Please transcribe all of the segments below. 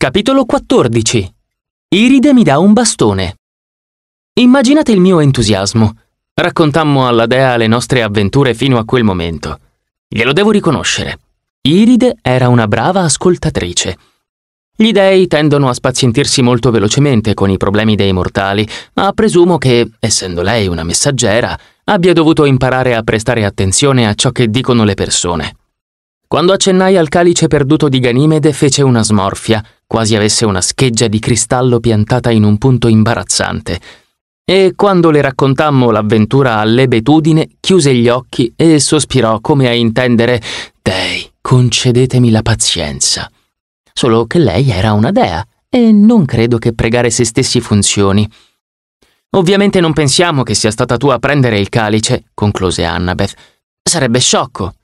Capitolo 14 Iride mi dà un bastone. Immaginate il mio entusiasmo. Raccontammo alla dea le nostre avventure fino a quel momento. Glielo devo riconoscere. Iride era una brava ascoltatrice. Gli dei tendono a spazientirsi molto velocemente con i problemi dei mortali, ma presumo che, essendo lei una messaggera, abbia dovuto imparare a prestare attenzione a ciò che dicono le persone. Quando accennai al calice perduto di Ganimede fece una smorfia, quasi avesse una scheggia di cristallo piantata in un punto imbarazzante. E quando le raccontammo l'avventura all'ebetudine, chiuse gli occhi e sospirò come a intendere Dei, concedetemi la pazienza. Solo che lei era una dea e non credo che pregare se stessi funzioni. Ovviamente non pensiamo che sia stata tu a prendere il calice, concluse Annabeth. Sarebbe sciocco.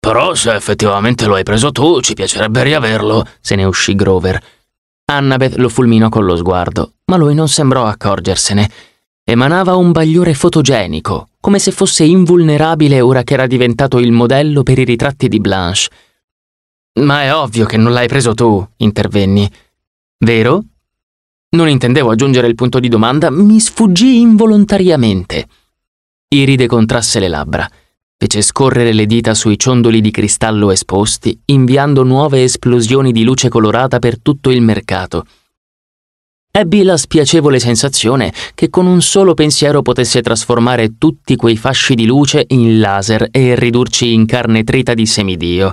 Però se effettivamente lo hai preso tu, ci piacerebbe riaverlo, se ne uscì Grover. Annabeth lo fulminò con lo sguardo, ma lui non sembrò accorgersene. Emanava un bagliore fotogenico, come se fosse invulnerabile ora che era diventato il modello per i ritratti di Blanche. Ma è ovvio che non l'hai preso tu, intervenni. Vero? Non intendevo aggiungere il punto di domanda, mi sfuggì involontariamente. Iride contrasse le labbra fece scorrere le dita sui ciondoli di cristallo esposti, inviando nuove esplosioni di luce colorata per tutto il mercato. Ebbi la spiacevole sensazione che con un solo pensiero potesse trasformare tutti quei fasci di luce in laser e ridurci in carne trita di semidio.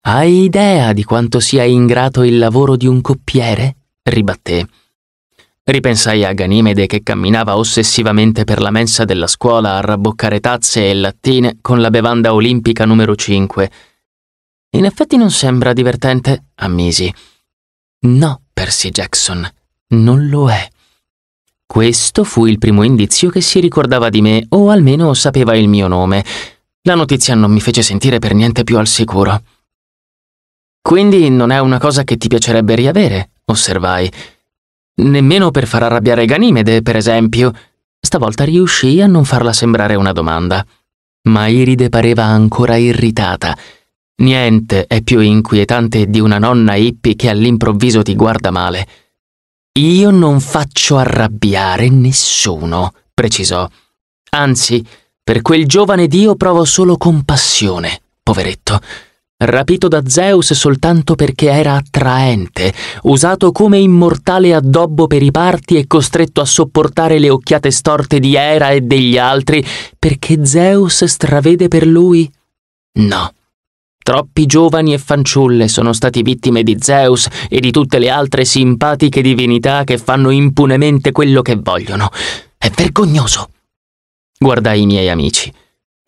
Hai idea di quanto sia ingrato il lavoro di un coppiere? ribatté. Ripensai a Ganimede che camminava ossessivamente per la mensa della scuola a rabboccare tazze e lattine con la bevanda olimpica numero 5. In effetti non sembra divertente, ammisi. No, Percy Jackson, non lo è. Questo fu il primo indizio che si ricordava di me, o almeno sapeva il mio nome. La notizia non mi fece sentire per niente più al sicuro. Quindi non è una cosa che ti piacerebbe riavere, osservai. Nemmeno per far arrabbiare Ganimede, per esempio. Stavolta riuscì a non farla sembrare una domanda. Ma Iride pareva ancora irritata. Niente è più inquietante di una nonna hippie che all'improvviso ti guarda male. Io non faccio arrabbiare nessuno, precisò. Anzi, per quel giovane Dio provo solo compassione, poveretto rapito da Zeus soltanto perché era attraente, usato come immortale addobbo per i parti e costretto a sopportare le occhiate storte di Era e degli altri, perché Zeus stravede per lui? No. Troppi giovani e fanciulle sono stati vittime di Zeus e di tutte le altre simpatiche divinità che fanno impunemente quello che vogliono. È vergognoso. Guardai i miei amici.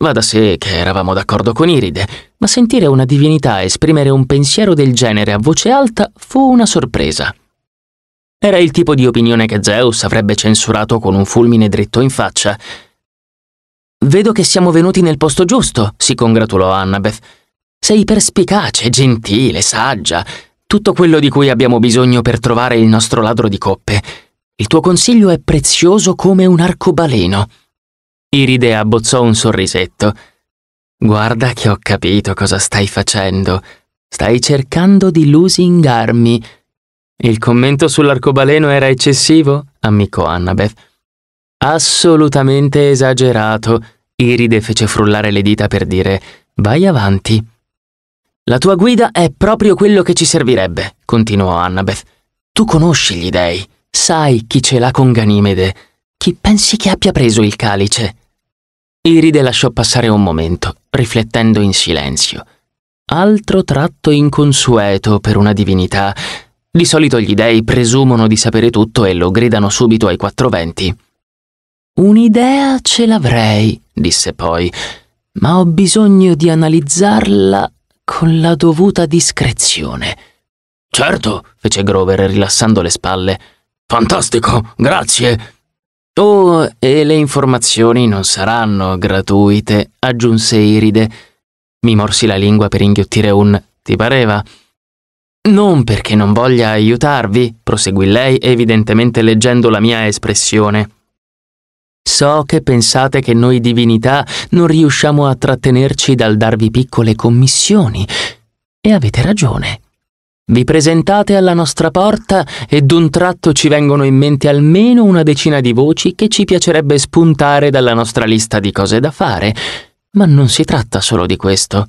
Va da sé che eravamo d'accordo con Iride, ma sentire una divinità esprimere un pensiero del genere a voce alta fu una sorpresa. Era il tipo di opinione che Zeus avrebbe censurato con un fulmine dritto in faccia. Vedo che siamo venuti nel posto giusto, si congratulò Annabeth. Sei perspicace, gentile, saggia, tutto quello di cui abbiamo bisogno per trovare il nostro ladro di coppe. Il tuo consiglio è prezioso come un arcobaleno. Iride abbozzò un sorrisetto. Guarda che ho capito cosa stai facendo. Stai cercando di lusingarmi. Il commento sull'arcobaleno era eccessivo? ammiccò Annabeth. Assolutamente esagerato. Iride fece frullare le dita per dire Vai avanti. La tua guida è proprio quello che ci servirebbe, continuò Annabeth. Tu conosci gli dei, sai chi ce l'ha con Ganimede, chi pensi che abbia preso il calice. Iride lasciò passare un momento, riflettendo in silenzio. Altro tratto inconsueto per una divinità. Di solito gli dei presumono di sapere tutto e lo gridano subito ai quattro venti. Un'idea ce l'avrei, disse poi, ma ho bisogno di analizzarla con la dovuta discrezione. Certo, fece Grover rilassando le spalle. Fantastico, grazie. Oh, e le informazioni non saranno gratuite, aggiunse Iride. Mi morsi la lingua per inghiottire un ti pareva? Non perché non voglia aiutarvi, proseguì lei, evidentemente leggendo la mia espressione. So che pensate che noi divinità non riusciamo a trattenerci dal darvi piccole commissioni. E avete ragione. Vi presentate alla nostra porta e d'un tratto ci vengono in mente almeno una decina di voci che ci piacerebbe spuntare dalla nostra lista di cose da fare, ma non si tratta solo di questo.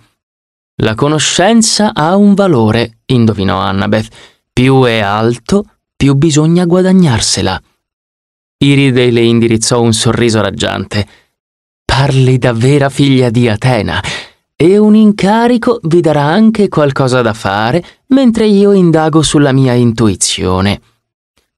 La conoscenza ha un valore, indovinò Annabeth. Più è alto, più bisogna guadagnarsela. Iride le indirizzò un sorriso raggiante. Parli da vera figlia di Atena e un incarico vi darà anche qualcosa da fare mentre io indago sulla mia intuizione.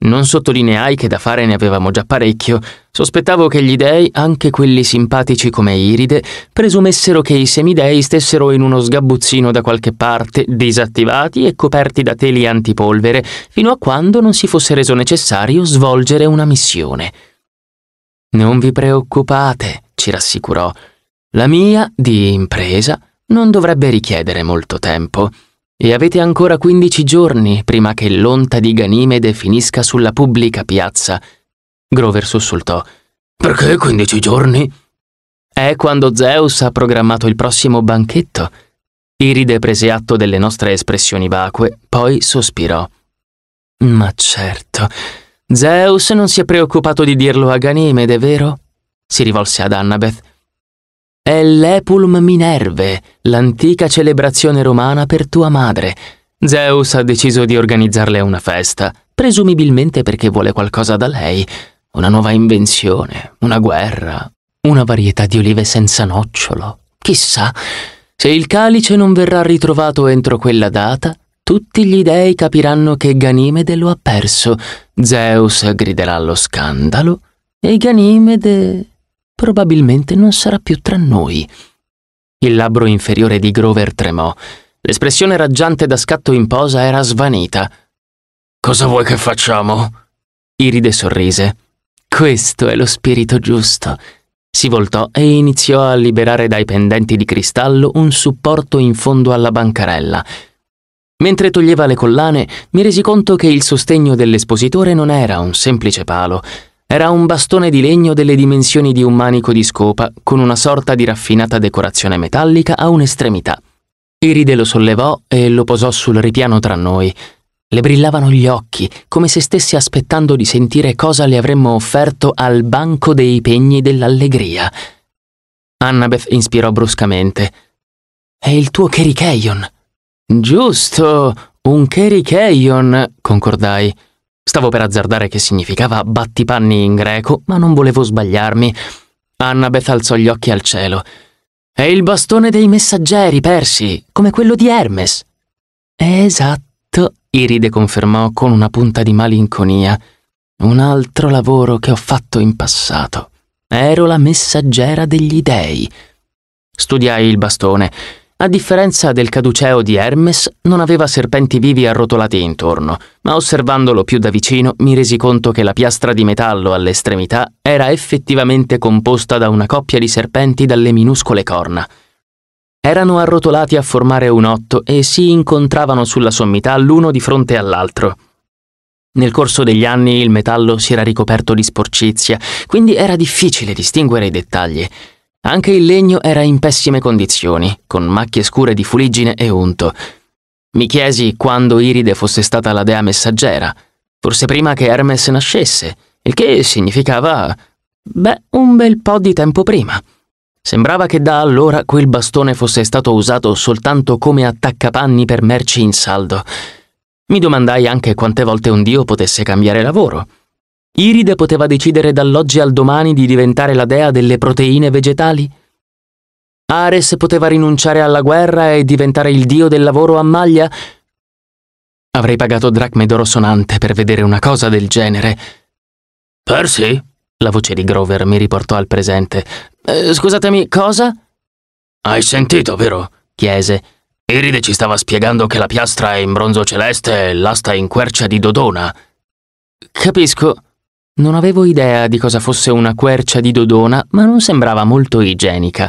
Non sottolineai che da fare ne avevamo già parecchio, sospettavo che gli dei, anche quelli simpatici come Iride, presumessero che i semidei stessero in uno sgabuzzino da qualche parte, disattivati e coperti da teli antipolvere, fino a quando non si fosse reso necessario svolgere una missione. Non vi preoccupate, ci rassicurò la mia, di impresa, non dovrebbe richiedere molto tempo e avete ancora 15 giorni prima che l'onta di Ganimede finisca sulla pubblica piazza. Grover sussultò. Perché 15 giorni? È quando Zeus ha programmato il prossimo banchetto. Iride prese atto delle nostre espressioni vacue, poi sospirò. Ma certo, Zeus non si è preoccupato di dirlo a Ganimede, vero? Si rivolse ad Annabeth. È l'Epulum Minerve, l'antica celebrazione romana per tua madre. Zeus ha deciso di organizzarle una festa, presumibilmente perché vuole qualcosa da lei. Una nuova invenzione, una guerra, una varietà di olive senza nocciolo. Chissà, se il calice non verrà ritrovato entro quella data, tutti gli dei capiranno che Ganimede lo ha perso. Zeus griderà allo scandalo e Ganimede probabilmente non sarà più tra noi. Il labbro inferiore di Grover tremò. L'espressione raggiante da scatto in posa era svanita. Cosa vuoi che facciamo? Iride sorrise. Questo è lo spirito giusto. Si voltò e iniziò a liberare dai pendenti di cristallo un supporto in fondo alla bancarella. Mentre toglieva le collane, mi resi conto che il sostegno dell'espositore non era un semplice palo, era un bastone di legno delle dimensioni di un manico di scopa, con una sorta di raffinata decorazione metallica a un'estremità. Iride lo sollevò e lo posò sul ripiano tra noi. Le brillavano gli occhi, come se stesse aspettando di sentire cosa le avremmo offerto al banco dei pegni dell'allegria. Annabeth inspirò bruscamente. È il tuo Kerikeion. Giusto, un Kerikeion, concordai. Stavo per azzardare che significava battipanni in greco, ma non volevo sbagliarmi. Annabeth alzò gli occhi al cielo. È il bastone dei messaggeri persi, come quello di Hermes. Esatto, Iride confermò con una punta di malinconia. Un altro lavoro che ho fatto in passato. Ero la messaggera degli dei. Studiai il bastone a differenza del caduceo di Hermes, non aveva serpenti vivi arrotolati intorno, ma osservandolo più da vicino mi resi conto che la piastra di metallo all'estremità era effettivamente composta da una coppia di serpenti dalle minuscole corna. Erano arrotolati a formare un otto e si incontravano sulla sommità l'uno di fronte all'altro. Nel corso degli anni il metallo si era ricoperto di sporcizia, quindi era difficile distinguere i dettagli. Anche il legno era in pessime condizioni, con macchie scure di fuliggine e unto. Mi chiesi quando Iride fosse stata la dea messaggera, forse prima che Hermes nascesse, il che significava... beh, un bel po' di tempo prima. Sembrava che da allora quel bastone fosse stato usato soltanto come attaccapanni per merci in saldo. Mi domandai anche quante volte un dio potesse cambiare lavoro. Iride poteva decidere dall'oggi al domani di diventare la dea delle proteine vegetali? Ares poteva rinunciare alla guerra e diventare il dio del lavoro a maglia? Avrei pagato dracme d'oro sonante per vedere una cosa del genere. Percy? La voce di Grover mi riportò al presente. Eh, scusatemi, cosa? Hai sentito, vero? chiese. Iride ci stava spiegando che la piastra è in bronzo celeste e l'asta in quercia di Dodona. Capisco, non avevo idea di cosa fosse una quercia di Dodona, ma non sembrava molto igienica,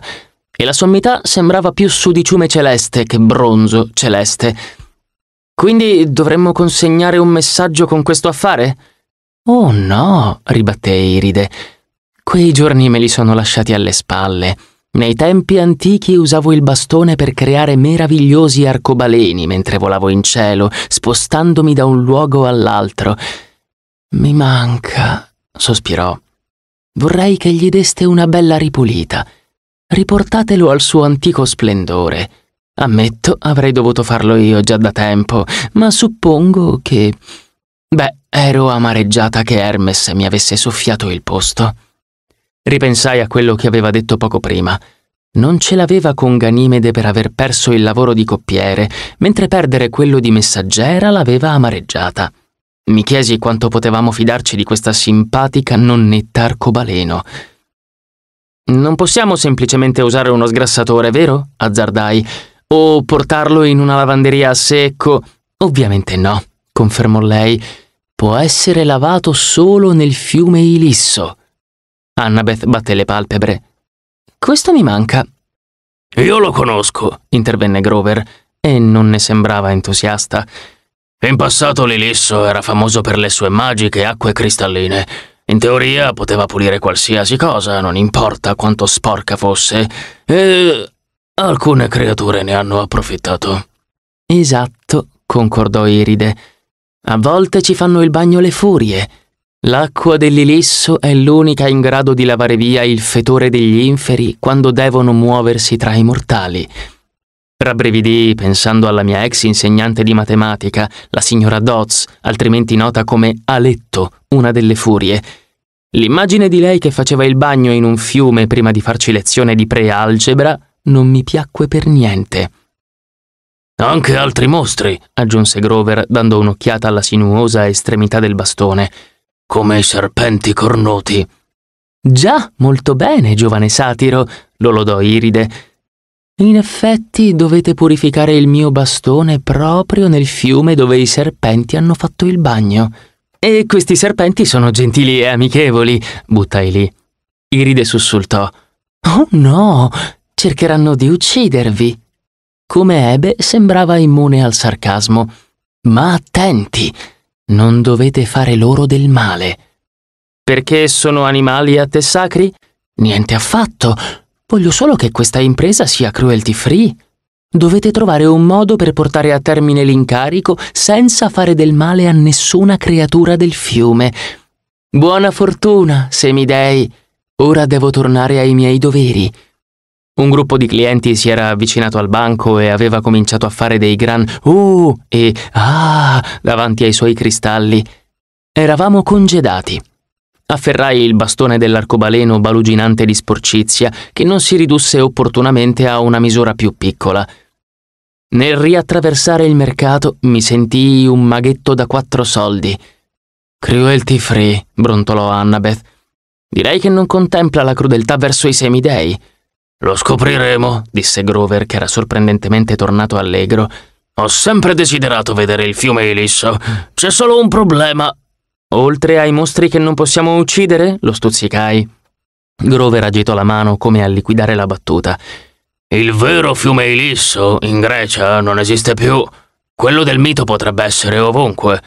e la sommità sembrava più sudiciume celeste che bronzo celeste. Quindi dovremmo consegnare un messaggio con questo affare? Oh no, ribatté Iride. Quei giorni me li sono lasciati alle spalle. Nei tempi antichi usavo il bastone per creare meravigliosi arcobaleni mentre volavo in cielo, spostandomi da un luogo all'altro. Mi manca, sospirò. Vorrei che gli deste una bella ripulita. Riportatelo al suo antico splendore. Ammetto, avrei dovuto farlo io già da tempo, ma suppongo che... Beh, ero amareggiata che Hermes mi avesse soffiato il posto. Ripensai a quello che aveva detto poco prima. Non ce l'aveva con Ganimede per aver perso il lavoro di coppiere, mentre perdere quello di messaggera l'aveva amareggiata. Mi chiesi quanto potevamo fidarci di questa simpatica nonnetta arcobaleno. Non possiamo semplicemente usare uno sgrassatore, vero? azzardai. O portarlo in una lavanderia a secco? Ovviamente no, confermò lei. Può essere lavato solo nel fiume Ilisso. Annabeth batté le palpebre. Questo mi manca. Io lo conosco, intervenne Grover, e non ne sembrava entusiasta. In passato l'Ilisso era famoso per le sue magiche acque cristalline. In teoria poteva pulire qualsiasi cosa, non importa quanto sporca fosse, e alcune creature ne hanno approfittato. Esatto, concordò Iride. A volte ci fanno il bagno le furie. L'acqua dell'Ilisso è l'unica in grado di lavare via il fetore degli inferi quando devono muoversi tra i mortali. Rabbrividì pensando alla mia ex insegnante di matematica, la signora Dodds, altrimenti nota come Aletto, una delle furie. L'immagine di lei che faceva il bagno in un fiume prima di farci lezione di prealgebra non mi piacque per niente. Anche altri mostri, aggiunse Grover, dando un'occhiata alla sinuosa estremità del bastone, come i serpenti cornuti. Già, molto bene, giovane satiro, lo lodò Iride. In effetti dovete purificare il mio bastone proprio nel fiume dove i serpenti hanno fatto il bagno. E questi serpenti sono gentili e amichevoli, buttai lì. Iride sussultò. Oh no, cercheranno di uccidervi. Come Ebe sembrava immune al sarcasmo. Ma attenti, non dovete fare loro del male. Perché sono animali a te sacri? Niente affatto. Voglio solo che questa impresa sia cruelty free. Dovete trovare un modo per portare a termine l'incarico senza fare del male a nessuna creatura del fiume. Buona fortuna, semidei. Ora devo tornare ai miei doveri. Un gruppo di clienti si era avvicinato al banco e aveva cominciato a fare dei gran oh e ah davanti ai suoi cristalli. Eravamo congedati. Afferrai il bastone dell'arcobaleno baluginante di sporcizia che non si ridusse opportunamente a una misura più piccola. Nel riattraversare il mercato mi sentii un maghetto da quattro soldi. Cruelty free, brontolò Annabeth. Direi che non contempla la crudeltà verso i semidei. Lo scopriremo, disse Grover, che era sorprendentemente tornato allegro. Ho sempre desiderato vedere il fiume Elisso. C'è solo un problema, Oltre ai mostri che non possiamo uccidere? lo stuzzicai. Grover agitò la mano come a liquidare la battuta. Il vero fiume Ilisso, in Grecia, non esiste più. Quello del mito potrebbe essere ovunque.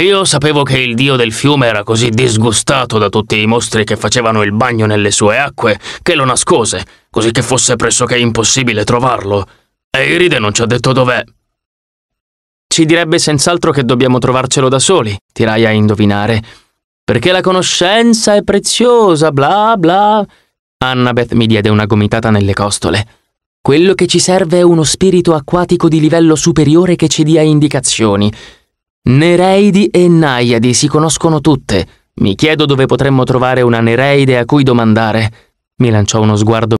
Io sapevo che il dio del fiume era così disgustato da tutti i mostri che facevano il bagno nelle sue acque che lo nascose, così che fosse pressoché impossibile trovarlo. E Iride non ci ha detto dov'è. Ci direbbe senz'altro che dobbiamo trovarcelo da soli, tirai a indovinare. Perché la conoscenza è preziosa, bla bla. Annabeth mi diede una gomitata nelle costole. Quello che ci serve è uno spirito acquatico di livello superiore che ci dia indicazioni. Nereidi e Naiadi si conoscono tutte. Mi chiedo dove potremmo trovare una Nereide a cui domandare. Mi lanciò uno sguardo